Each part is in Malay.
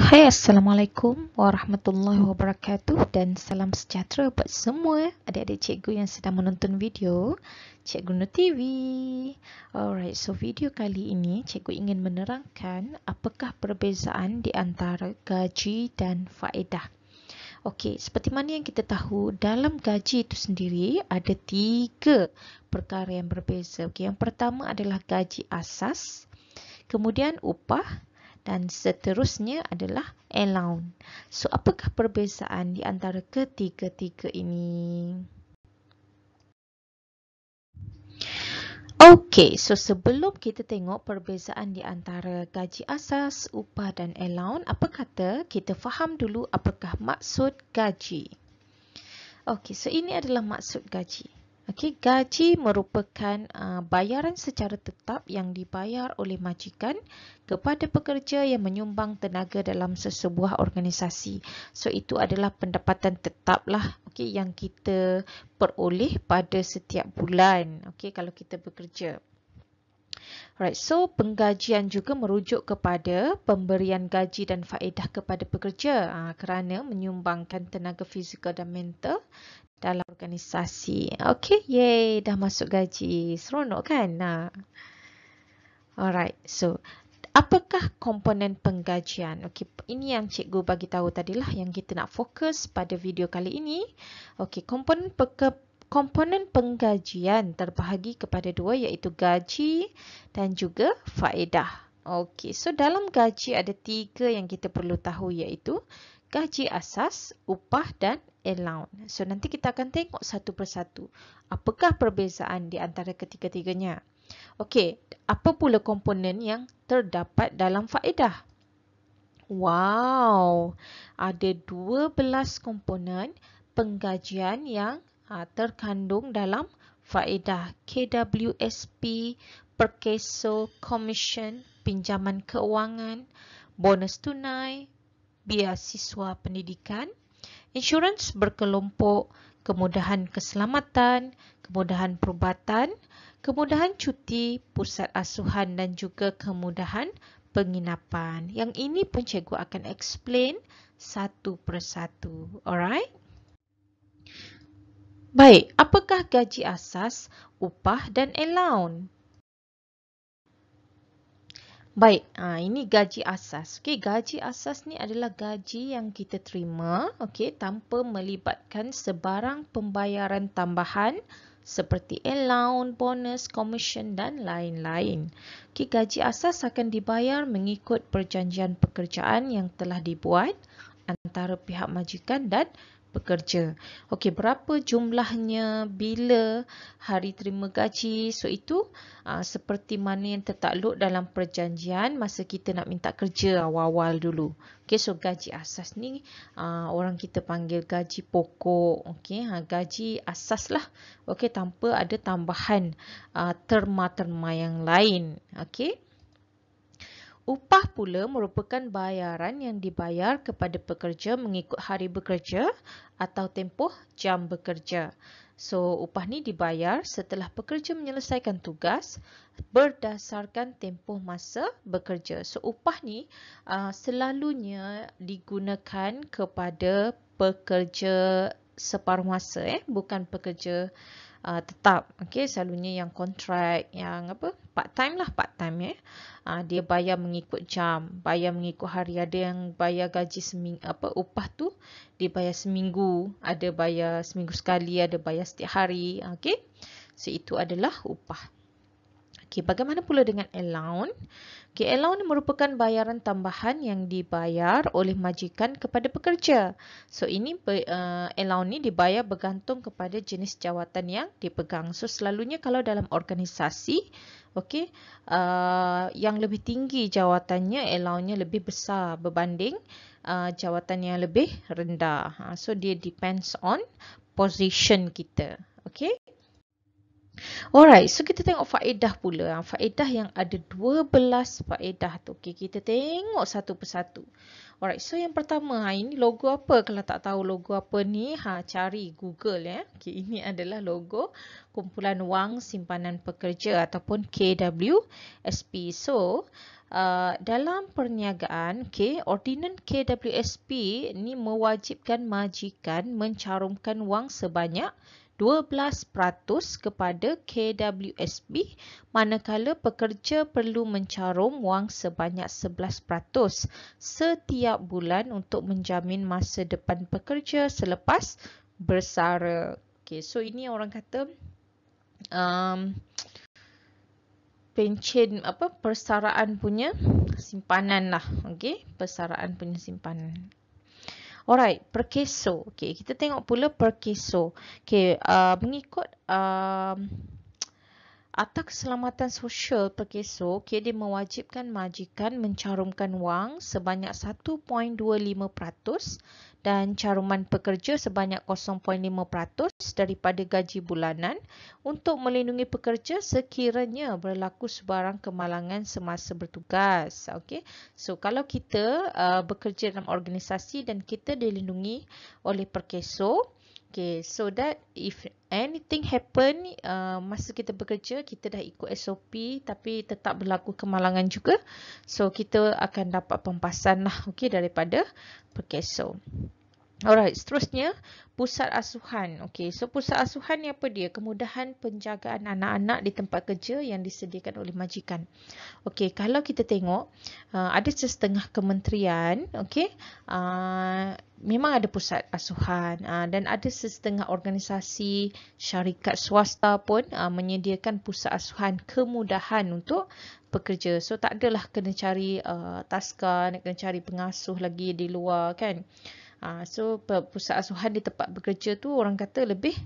Hai Assalamualaikum Warahmatullahi Wabarakatuh dan salam sejahtera buat semua adik-adik cikgu yang sedang menonton video Cikgu No TV Alright, so video kali ini cikgu ingin menerangkan apakah perbezaan di antara gaji dan faedah Okey, seperti mana yang kita tahu, dalam gaji itu sendiri ada tiga perkara yang berbeza. Okay, yang pertama adalah gaji asas, kemudian upah dan seterusnya adalah allowance. So, apakah perbezaan di antara ketiga-tiga ini? Okey, so sebelum kita tengok perbezaan di antara gaji asas, upah dan allowance, apa kata kita faham dulu apakah maksud gaji? Okey, so ini adalah maksud gaji. Okey, gaji merupakan uh, bayaran secara tetap yang dibayar oleh majikan kepada pekerja yang menyumbang tenaga dalam sesebuah organisasi. So itu adalah pendapatan tetap lah, okey yang kita peroleh pada setiap bulan okey kalau kita bekerja. Alright, so penggajian juga merujuk kepada pemberian gaji dan faedah kepada pekerja uh, kerana menyumbangkan tenaga fizikal dan mental dalam organisasi. Okay, yay, dah masuk gaji. Seronok kan? Nah. Alright, so apakah komponen penggajian? Okey, ini yang cikgu bagi tahu tadilah yang kita nak fokus pada video kali ini. Okey, komponen peke, komponen penggajian terbahagi kepada dua iaitu gaji dan juga faedah. Okey, so dalam gaji ada tiga yang kita perlu tahu iaitu gaji asas, upah dan and So nanti kita akan tengok satu persatu apakah perbezaan di antara ketiga-tiganya. Okey, apa pula komponen yang terdapat dalam faedah? Wow. Ada 12 komponen penggajian yang uh, terkandung dalam faedah KWSP, perkeso, commission, pinjaman Kewangan, bonus tunai, Biaya Siswa pendidikan insurans berkelompok, kemudahan keselamatan, kemudahan perubatan, kemudahan cuti, pusat asuhan dan juga kemudahan penginapan. Yang ini pun cikgu akan explain satu persatu. Alright? Baik, apakah gaji asas, upah dan allowance? Baik, ha, ini gaji asas. Okey, gaji asas ni adalah gaji yang kita terima, okey, tanpa melibatkan sebarang pembayaran tambahan seperti allowance, bonus, komisen dan lain-lain. Okey, gaji asas akan dibayar mengikut perjanjian pekerjaan yang telah dibuat antara pihak majikan dan pekerja. Okey, berapa jumlahnya, bila hari terima gaji, so itu aa, ah, seperti mana yang tertakluk dalam perjanjian masa kita nak minta kerja awal-awal dulu. Okey, so gaji asas ni aa, ah, orang kita panggil gaji pokok. Okey, ha, gaji asas lah. Okey, tanpa ada tambahan terma-terma yang lain. Okey. Upah pula merupakan bayaran yang dibayar kepada pekerja mengikut hari bekerja atau tempoh jam bekerja. So, upah ni dibayar setelah pekerja menyelesaikan tugas berdasarkan tempoh masa bekerja. So, upah ni uh, selalunya digunakan kepada pekerja separuh masa eh, bukan pekerja uh, uh, tetap. Okey, selalunya yang kontrak, yang apa? Part time lah, part time ya. Eh. Uh, dia bayar mengikut jam, bayar mengikut hari. Ada yang bayar gaji seminggu, apa upah tu dia bayar seminggu, ada bayar seminggu sekali, ada bayar setiap hari. Okey. So itu adalah upah. Okey, bagaimana pula dengan allowance? KLO ni merupakan bayaran tambahan yang dibayar oleh majikan kepada pekerja. So ini uh, eh, LO ni dibayar bergantung kepada jenis jawatan yang dipegang. So selalunya kalau dalam organisasi, okey, uh, eh, yang lebih tinggi jawatannya, LO nya lebih besar berbanding uh, jawatan yang lebih rendah. Ha, so dia depends on position kita. Okey. Alright, so kita tengok faedah pula. Faedah yang ada 12 faedah tu. Okay, kita tengok satu persatu. Alright, so yang pertama, ha, ini logo apa? Kalau tak tahu logo apa ni, ha, cari Google. ya. Okay, ini adalah logo Kumpulan Wang Simpanan Pekerja ataupun KWSP. So, uh, dalam perniagaan, okay, ordinan KWSP ni mewajibkan majikan mencarumkan wang sebanyak 12% kepada KWSB manakala pekerja perlu mencarum wang sebanyak 11% setiap bulan untuk menjamin masa depan pekerja selepas bersara. Okay, so ini orang kata um, pencen apa persaraan punya simpanan lah. Okay, persaraan punya simpanan. Alright, perkeso. Okay, kita tengok pula perkeso. Okay, uh, mengikut... Uh, Akta Keselamatan Sosial Perkeso KD mewajibkan majikan mencarumkan wang sebanyak 1.25% dan caruman pekerja sebanyak 0.5% daripada gaji bulanan untuk melindungi pekerja sekiranya berlaku sebarang kemalangan semasa bertugas. Okay, So kalau kita uh, bekerja dalam organisasi dan kita dilindungi oleh perkeso, Okay, so that if anything happen uh, masa kita bekerja, kita dah ikut SOP tapi tetap berlaku kemalangan juga. So, kita akan dapat pempasan lah okay, daripada perkeso. Okay. Alright, seterusnya pusat asuhan. Okey, so pusat asuhan ni apa dia? Kemudahan penjagaan anak-anak di tempat kerja yang disediakan oleh majikan. Okey, kalau kita tengok uh, ada setengah kementerian, okey, uh, memang ada pusat asuhan uh, dan ada setengah organisasi syarikat swasta pun menyediakan pusat asuhan kemudahan untuk pekerja. So tak adalah kena cari uh, taska, nak kena cari pengasuh lagi di luar kan. Ha, so pusat asuhan di tempat bekerja tu orang kata lebih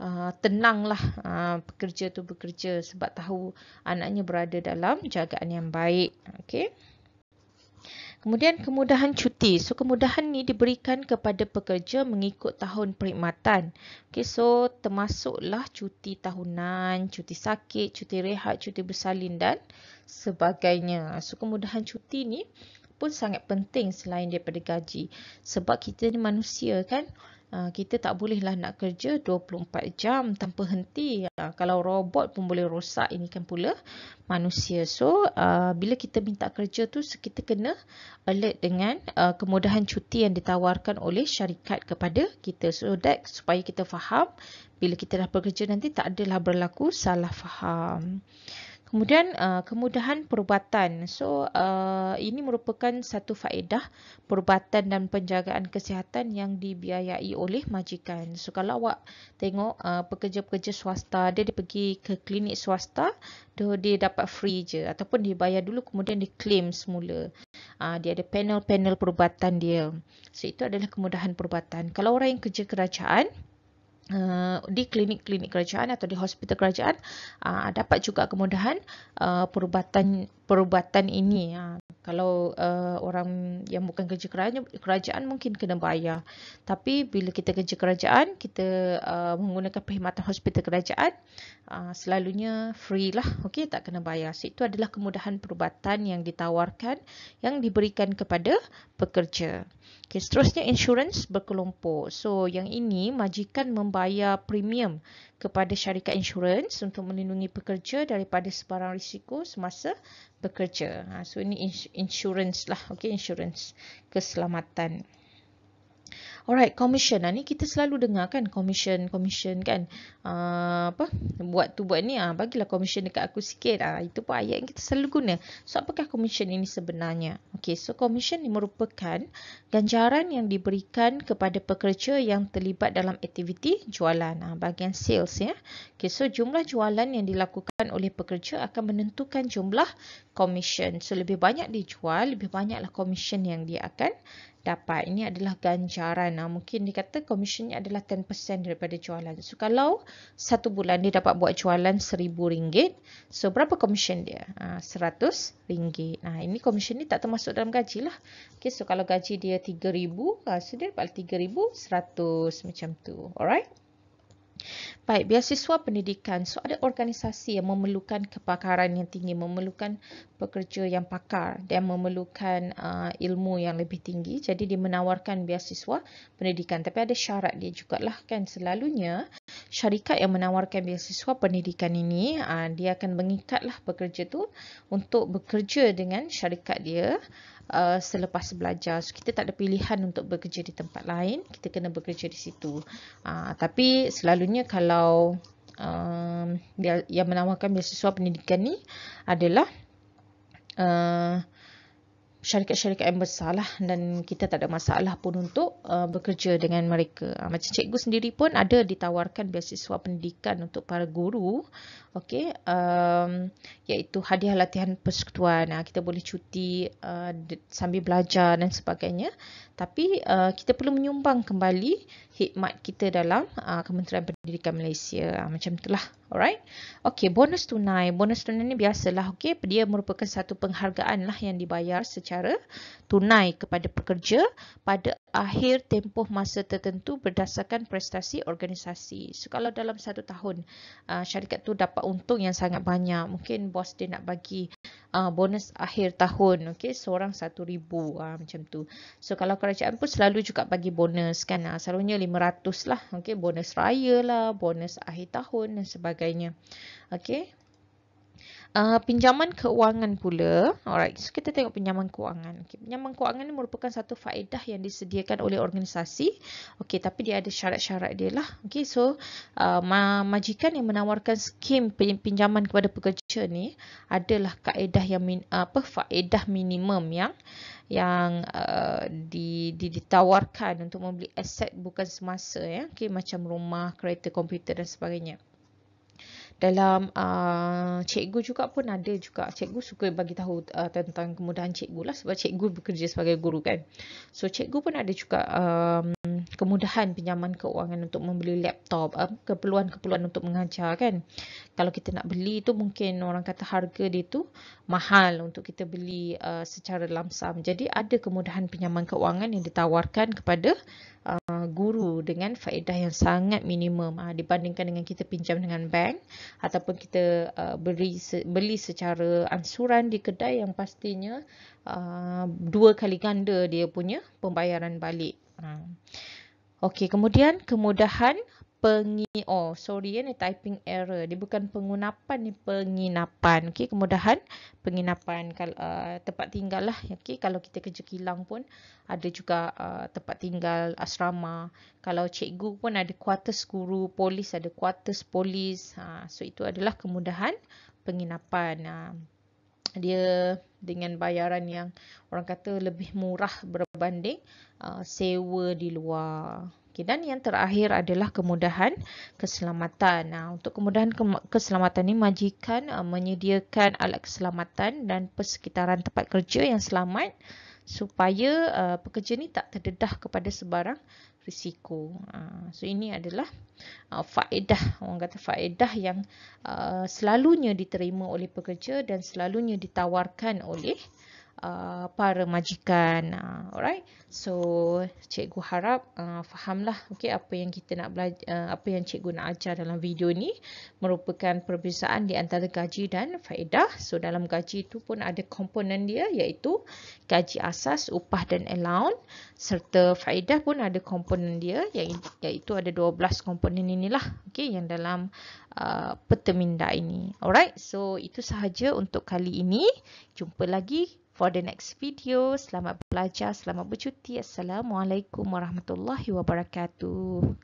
Uh, tenanglah uh, pekerja tu bekerja sebab tahu anaknya berada dalam jagaan yang baik Okay. kemudian kemudahan cuti so kemudahan ni diberikan kepada pekerja mengikut tahun perkhidmatan Okay. so termasuklah cuti tahunan cuti sakit cuti rehat cuti bersalin dan sebagainya so kemudahan cuti ni pun sangat penting selain daripada gaji. Sebab kita ni manusia kan, ah, kita tak bolehlah nak kerja 24 jam tanpa henti. Ah, kalau robot pun boleh rosak, ini kan pula manusia. So, ah, bila kita minta kerja tu, kita kena alert dengan kemudahan cuti yang ditawarkan oleh syarikat kepada kita. So, that supaya kita faham bila kita dah bekerja nanti tak adalah berlaku salah faham. Kemudian uh, kemudahan perubatan. So uh, ini merupakan satu faedah perubatan dan penjagaan kesihatan yang dibiayai oleh majikan. So kalau awak tengok uh, pekerja-pekerja uh, swasta, dia, dia pergi ke klinik swasta, dia, dia dapat free je ataupun dia bayar dulu kemudian dia claim semula. Uh, dia ada panel-panel perubatan dia. So itu adalah kemudahan perubatan. Kalau orang yang kerja kerajaan, uh, di klinik-klinik kerajaan atau di hospital kerajaan uh, dapat juga kemudahan uh, perubatan perubatan ini. Uh kalau uh, orang yang bukan kerja kerajaan, kerajaan mungkin kena bayar. Tapi bila kita kerja kerajaan, kita uh, menggunakan perkhidmatan hospital kerajaan, uh, selalunya free lah, okay, tak kena bayar. So, itu adalah kemudahan perubatan yang ditawarkan, yang diberikan kepada pekerja. Okay, seterusnya, insurans berkelompok. So, yang ini majikan membayar premium kepada syarikat insurans untuk melindungi pekerja daripada sebarang risiko semasa bekerja. Ha, so ini insurans lah, okay, insurans keselamatan. Alright, commission. Ni kita selalu dengar kan commission, commission kan. Uh, apa? Buat tu buat ni. Uh, bagilah commission dekat aku sikit. Uh, itu pun ayat yang kita selalu guna. So, apakah commission ini sebenarnya? Okay, so commission ini merupakan ganjaran yang diberikan kepada pekerja yang terlibat dalam aktiviti jualan. Uh, bagian sales ya. Okay, so jumlah jualan yang dilakukan oleh pekerja akan menentukan jumlah commission. So, lebih banyak dijual, lebih banyaklah commission yang dia akan dapat. Ini adalah ganjaran. Nah, mungkin dikata kata komisennya adalah 10% daripada jualan. So, kalau satu bulan dia dapat buat jualan RM1,000, so berapa komisen dia? RM100. nah, ah, ini komisen ni tak termasuk dalam gaji lah. Okay, so, kalau gaji dia RM3,000, ha, ah, so dia dapat RM3,100 macam tu. Alright? Baik, biasiswa pendidikan. So, ada organisasi yang memerlukan kepakaran yang tinggi, memerlukan pekerja yang pakar dan memerlukan uh, ilmu yang lebih tinggi. Jadi, dia menawarkan biasiswa pendidikan. Tapi ada syarat dia juga lah kan. Selalunya, syarikat yang menawarkan beasiswa pendidikan ini ah, dia akan mengikatlah pekerja tu untuk bekerja dengan syarikat dia ah, selepas belajar. So, kita tak ada pilihan untuk bekerja di tempat lain. Kita kena bekerja di situ. Ah, tapi selalunya kalau um, yang menawarkan beasiswa pendidikan ni adalah uh, syarikat-syarikat yang bersalah dan kita tak ada masalah pun untuk uh, bekerja dengan mereka. Ah, macam cikgu sendiri pun ada ditawarkan beasiswa pendidikan untuk para guru okey um, iaitu hadiah latihan persekutuan Nah, kita boleh cuti uh, sambil belajar dan sebagainya tapi uh, kita perlu menyumbang kembali khidmat kita dalam uh, Kementerian Pendidikan Malaysia uh, macam itulah alright okey bonus tunai bonus tunai ni biasalah okey dia merupakan satu penghargaan lah yang dibayar secara tunai kepada pekerja pada akhir tempoh masa tertentu berdasarkan prestasi organisasi so kalau dalam satu tahun uh, syarikat tu dapat dapat untung yang sangat banyak. Mungkin bos dia nak bagi uh, bonus akhir tahun, okey, seorang RM1,000 uh, macam tu. So, kalau kerajaan pun selalu juga bagi bonus kan, uh, selalunya RM500 lah, okey, bonus raya lah, bonus akhir tahun dan sebagainya. Okey, Uh, pinjaman keuangan pula. Alright, so kita tengok pinjaman keuangan. Okay, pinjaman keuangan ini merupakan satu faedah yang disediakan oleh organisasi. Okay, tapi dia ada syarat-syarat dia lah. Okay, so uh, majikan yang menawarkan skim pinjaman kepada pekerja ni adalah kaedah yang min, apa faedah minimum yang yang uh, ditawarkan untuk membeli aset bukan semasa ya. Okay, macam rumah, kereta, komputer dan sebagainya dalam uh, cikgu juga pun ada juga cikgu suka bagi tahu uh, tentang kemudahan cikgu lah sebab cikgu bekerja sebagai guru kan so cikgu pun ada juga um, kemudahan pinjaman keuangan untuk membeli laptop um, keperluan-keperluan untuk mengajar kan kalau kita nak beli tu mungkin orang kata harga dia tu mahal untuk kita beli uh, secara lamsam jadi ada kemudahan pinjaman keuangan yang ditawarkan kepada Uh, guru dengan faedah yang sangat minimum uh, dibandingkan dengan kita pinjam dengan bank ataupun kita uh, beri se beli secara ansuran di kedai yang pastinya uh, dua kali ganda dia punya pembayaran balik. Uh. Okey, kemudian kemudahan pengi oh sorry ya ni typing error dia bukan pengunapan ni penginapan okey kemudahan penginapan kalau uh, tempat tinggal lah okey kalau kita kerja kilang pun ada juga uh, tempat tinggal asrama kalau cikgu pun ada kuarters guru polis ada kuarters polis ha so itu adalah kemudahan penginapan uh, dia dengan bayaran yang orang kata lebih murah berbanding uh, sewa di luar Okay, dan yang terakhir adalah kemudahan keselamatan. Nah, untuk kemudahan ke keselamatan ini, majikan uh, menyediakan alat keselamatan dan persekitaran tempat kerja yang selamat supaya uh, pekerja ini tak terdedah kepada sebarang risiko. Uh, so, ini adalah uh, faedah, orang kata faedah yang uh, selalunya diterima oleh pekerja dan selalunya ditawarkan oleh Uh, para majikan. Uh, alright. So, cikgu harap uh, fahamlah okay, apa yang kita nak belajar, uh, apa yang cikgu nak ajar dalam video ni merupakan perbezaan di antara gaji dan faedah. So, dalam gaji itu pun ada komponen dia iaitu gaji asas, upah dan allowance serta faedah pun ada komponen dia iaitu ada 12 komponen inilah okay, yang dalam uh, peterminda ini. Alright. So, itu sahaja untuk kali ini. Jumpa lagi for the next video. Selamat belajar, selamat bercuti. Assalamualaikum warahmatullahi wabarakatuh.